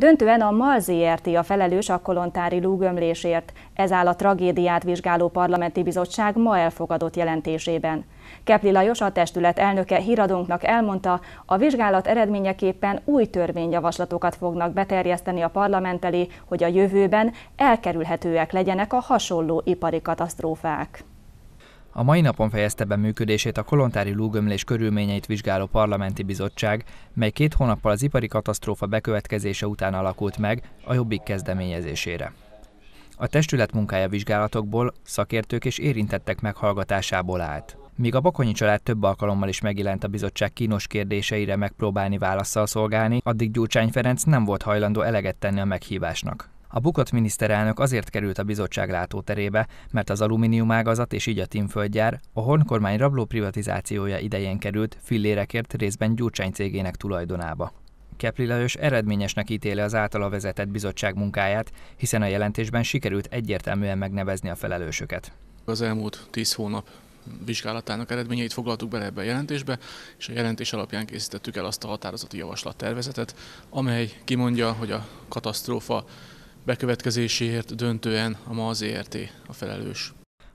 Döntően a MAL ZRT a felelős a kolontári lúgömlésért. Ez áll a tragédiát vizsgáló parlamenti bizottság ma elfogadott jelentésében. Kepli Lajos, a testület elnöke híradónknak elmondta, a vizsgálat eredményeképpen új törvényjavaslatokat fognak beterjeszteni a parlament elé, hogy a jövőben elkerülhetőek legyenek a hasonló ipari katasztrófák. A mai napon fejezte be működését a kolontári lúgömlés körülményeit vizsgáló parlamenti bizottság, mely két hónappal az ipari katasztrófa bekövetkezése után alakult meg a jobbik kezdeményezésére. A testület munkája vizsgálatokból, szakértők és érintettek meghallgatásából állt. Míg a Bakonyi család több alkalommal is megjelent a bizottság kínos kérdéseire megpróbálni válaszsal szolgálni, addig Gyurcsány Ferenc nem volt hajlandó eleget tenni a meghívásnak. A bukott miniszterelnök azért került a bizottság látóterébe, mert az alumíniumágazat és így a Timföldgyár a honkormány rabló privatizációja idején került fillérekért részben Gyurcsány cégének tulajdonába. Kepli Lajos eredményesnek ítéli az általa vezetett bizottság munkáját, hiszen a jelentésben sikerült egyértelműen megnevezni a felelősöket. Az elmúlt tíz hónap vizsgálatának eredményeit foglaltuk bele ebbe a jelentésbe, és a jelentés alapján készítettük el azt a határozati javaslattervezetet, amely kimondja, hogy a katasztrófa bekövetkezéséért döntően a MAL ZRT e a felelős.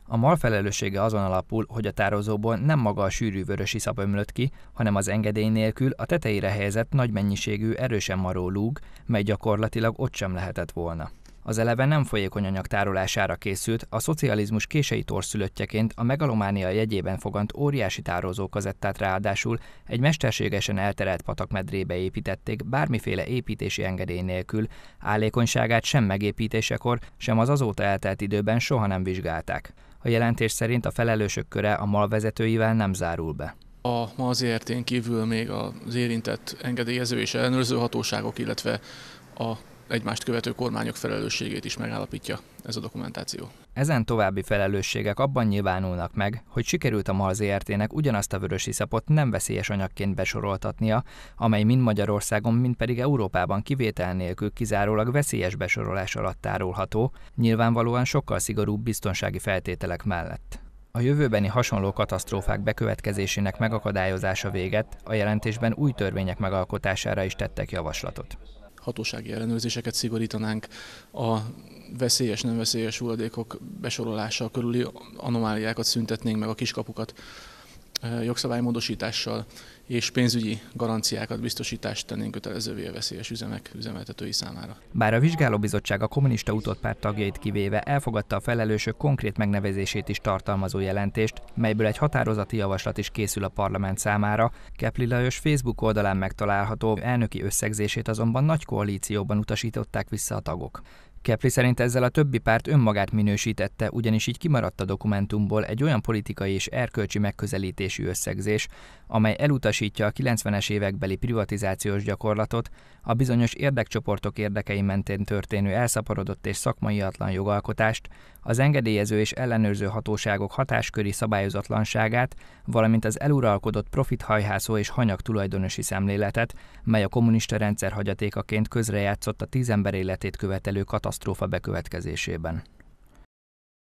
A MAL felelőssége azon alapul, hogy a tározóból nem maga a sűrű vörösi iszap ömlött ki, hanem az engedély nélkül a tetejére helyezett nagy mennyiségű erősen maró lúg, mely gyakorlatilag ott sem lehetett volna. Az eleve nem folyékony anyag tárolására készült, a szocializmus kései torszülöttjeként a megalománia jegyében fogant óriási tározó kazettát ráadásul egy mesterségesen elterelt patak medrébe építették bármiféle építési engedély nélkül, állékonyságát sem megépítésekor, sem az azóta eltelt időben soha nem vizsgálták. A jelentés szerint a felelősök köre a vezetőivel nem zárul be. A ma az e kívül még az érintett engedélyező és ellenőrző hatóságok, illetve a egymást követő kormányok felelősségét is megállapítja ez a dokumentáció. Ezen további felelősségek abban nyilvánulnak meg, hogy sikerült a MAL ZRT-nek ugyanazt a vörösi szapot nem veszélyes anyagként besoroltatnia, amely mind Magyarországon, mind pedig Európában kivétel nélkül kizárólag veszélyes besorolás alatt tárolható, nyilvánvalóan sokkal szigorúbb biztonsági feltételek mellett. A jövőbeni hasonló katasztrófák bekövetkezésének megakadályozása véget a jelentésben új törvények megalkotására is tettek javaslatot hatósági ellenőrzéseket szigorítanánk, a veszélyes, nem veszélyes hulladékok besorolása körüli anomáliákat szüntetnénk meg a kiskapukat eh, jogszabálymódosítással, és pénzügyi garanciákat, biztosítást tennénk kötelezővé a veszélyes üzemek üzemeltetői számára. Bár a vizsgálóbizottság a kommunista utódpárt tagjait kivéve elfogadta a felelősök konkrét megnevezését is tartalmazó jelentést, melyből egy határozati javaslat is készül a parlament számára, Kepli Lajos Facebook oldalán megtalálható elnöki összegzését azonban nagy koalícióban utasították vissza a tagok. Kepli szerint ezzel a többi párt önmagát minősítette, ugyanis így kimaradt a dokumentumból egy olyan politikai és erkölcsi megközelítésű összegzés, amely elutasítja a 90-es évekbeli privatizációs gyakorlatot, a bizonyos érdekcsoportok érdekei mentén történő elszaporodott és szakmaiatlan jogalkotást, az engedélyező és ellenőrző hatóságok hatásköri szabályozatlanságát, valamint az eluralkodott profithajhászó és hanyag tulajdonosi szemléletet, mely a kommunista rendszer hagyatékaként közrejátszott a tíz ember életét követelő katasztrófa bekövetkezésében.